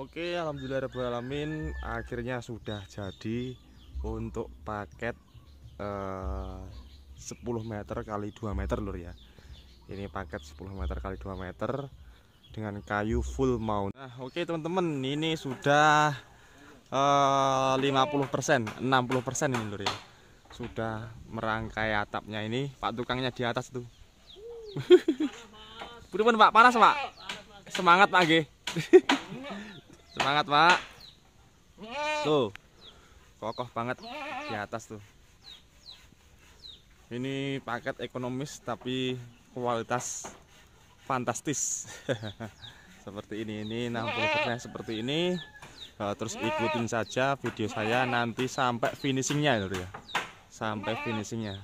Oke, alhamdulillah rabbil alamin, akhirnya sudah jadi untuk paket eh, 10 meter kali 2 meter lur ya. Ini paket 10 meter kali 2 meter dengan kayu full mount. Nah, oke teman-teman, ini sudah eh, 50%, 60% ini lur ya. Sudah merangkai atapnya ini, Pak tukangnya di atas tuh. Buruan Pak, panas Pak. Semangat Pak nggih. Semangat, Pak. Mm. Tuh. Kokoh banget di atas tuh. Ini paket ekonomis tapi kualitas fantastis. seperti ini. Ini 60% seperti ini. Eh, terus ikutin saja video saya nanti sampai finishingnya ya. Sampai mm. finishingnya.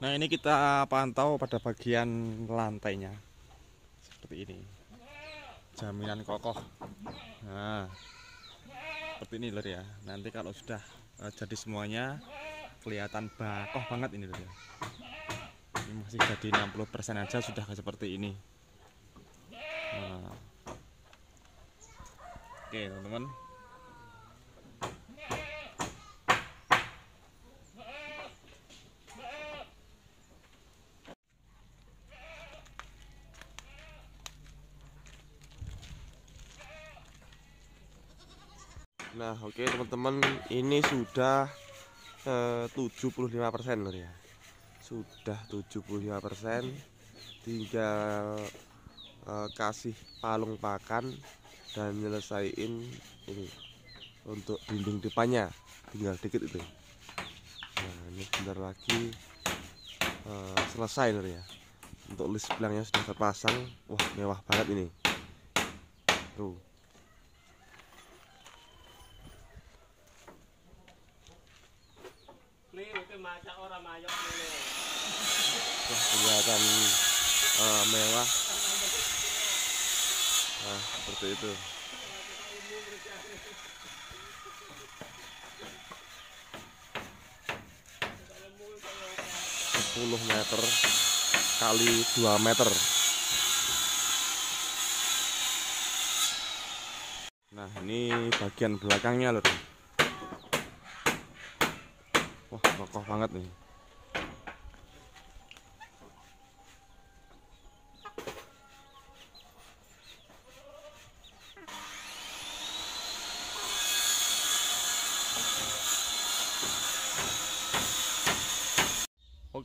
Nah ini kita pantau pada bagian lantainya seperti ini. Jaminan kokoh. Nah seperti ini lor ya. Nanti kalau sudah eh, jadi semuanya kelihatan bakoh banget ini lur ya. Ini masih jadi 60% aja sudah seperti ini. Nah. Oke teman-teman Nah oke okay, teman-teman ini sudah eh, 75% loh ya Sudah 75% Tinggal eh, kasih palung pakan Dan nyelesain ini Untuk dinding depannya Tinggal dikit itu Nah ini sebentar lagi eh, selesai loh ya Untuk list belangnya sudah terpasang Wah mewah banget ini Tuh Wah, kelihatan uh, mewah. Nah, seperti itu. Sepuluh meter kali dua meter. Nah, ini bagian belakangnya loh. Wah, kokoh banget nih.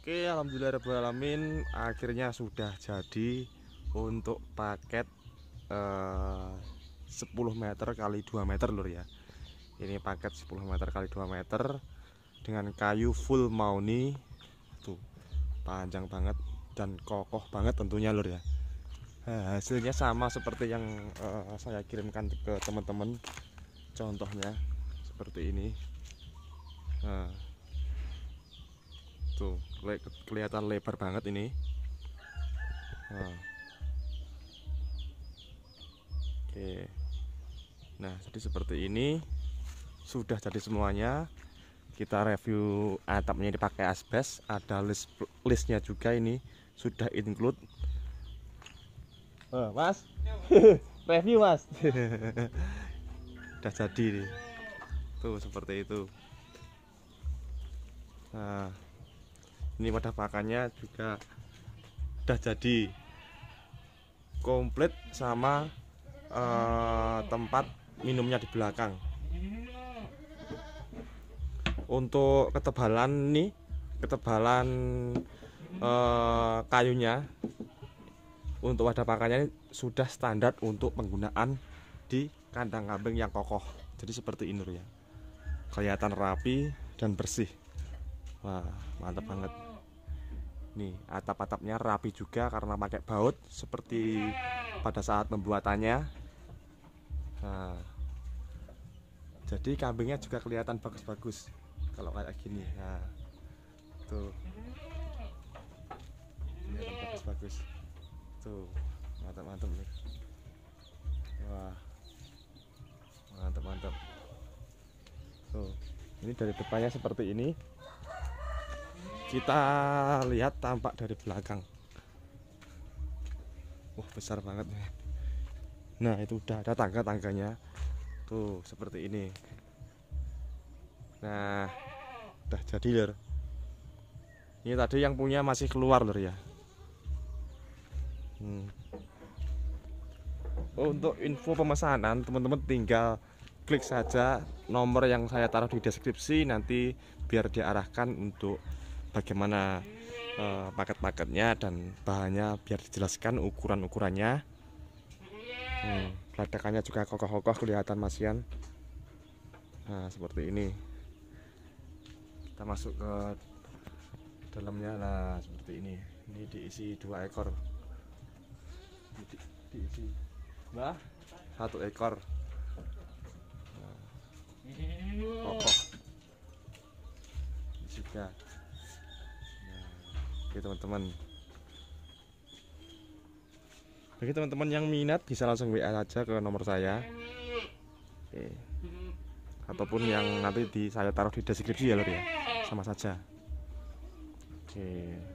Oke Alhamdulillah Rabbul Alamin Akhirnya sudah jadi Untuk paket eh, 10 meter kali 2 meter lur ya Ini paket 10 meter kali 2 meter Dengan kayu full mauni Tuh panjang banget Dan kokoh banget tentunya lur ya nah, Hasilnya sama seperti yang eh, saya kirimkan ke teman-teman Contohnya seperti ini nah tuh le kelihatan lebar banget ini nah. oke nah jadi seperti ini sudah jadi semuanya kita review atapnya dipakai asbes ada list listnya juga ini sudah include oh, mas review mas sudah jadi nih tuh seperti itu nah ini wadah pakannya juga udah jadi komplit sama eh, tempat minumnya di belakang untuk ketebalan nih ketebalan eh, kayunya untuk wadah pakannya ini sudah standar untuk penggunaan di kandang kambing yang kokoh jadi seperti ini ya kelihatan rapi dan bersih wah mantap banget nih atap-atapnya rapi juga karena pakai baut seperti pada saat pembuatannya nah, jadi kambingnya juga kelihatan bagus-bagus kalau kayak gini nah, tuh bagus-bagus tuh mantap-mantap nih wah mantap-mantap tuh ini dari depannya seperti ini kita lihat tampak dari belakang wah besar banget nih nah itu udah ada tangga-tangganya tuh seperti ini nah udah jadi lor ini tadi yang punya masih keluar lor ya hmm. Oh, untuk info pemesanan teman-teman tinggal klik saja nomor yang saya taruh di deskripsi nanti biar diarahkan untuk bagaimana uh, paket-paketnya dan bahannya biar dijelaskan ukuran-ukurannya hmm, juga kokoh-kokoh kelihatan masian nah seperti ini kita masuk ke dalamnya nah seperti ini ini diisi dua ekor di, diisi nah satu ekor nah, kokoh juga Oke teman-teman Bagi teman-teman yang minat bisa langsung WA saja ke nomor saya Oke. Ataupun yang nanti di, saya taruh di deskripsi ya lor ya Sama saja Oke